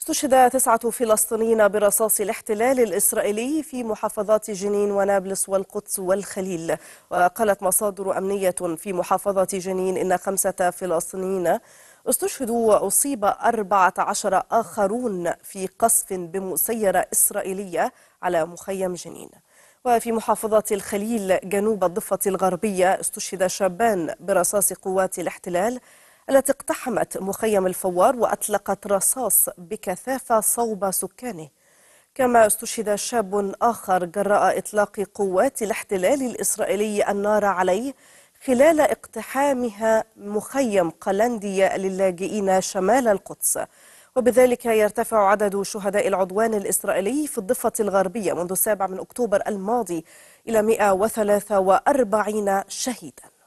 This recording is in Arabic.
استشهد تسعة فلسطينيين برصاص الاحتلال الإسرائيلي في محافظات جنين ونابلس والقدس والخليل وقالت مصادر أمنية في محافظة جنين إن خمسة فلسطينيين استشهدوا وأصيب 14 آخرون في قصف بمسيرة إسرائيلية على مخيم جنين وفي محافظة الخليل جنوب الضفة الغربية استشهد شابان برصاص قوات الاحتلال التي اقتحمت مخيم الفوار وأطلقت رصاص بكثافة صوب سكانه كما استشهد شاب آخر جراء إطلاق قوات الاحتلال الإسرائيلي النار عليه خلال اقتحامها مخيم قلندية للاجئين شمال القدس وبذلك يرتفع عدد شهداء العدوان الإسرائيلي في الضفة الغربية منذ 7 من أكتوبر الماضي إلى 143 شهيداً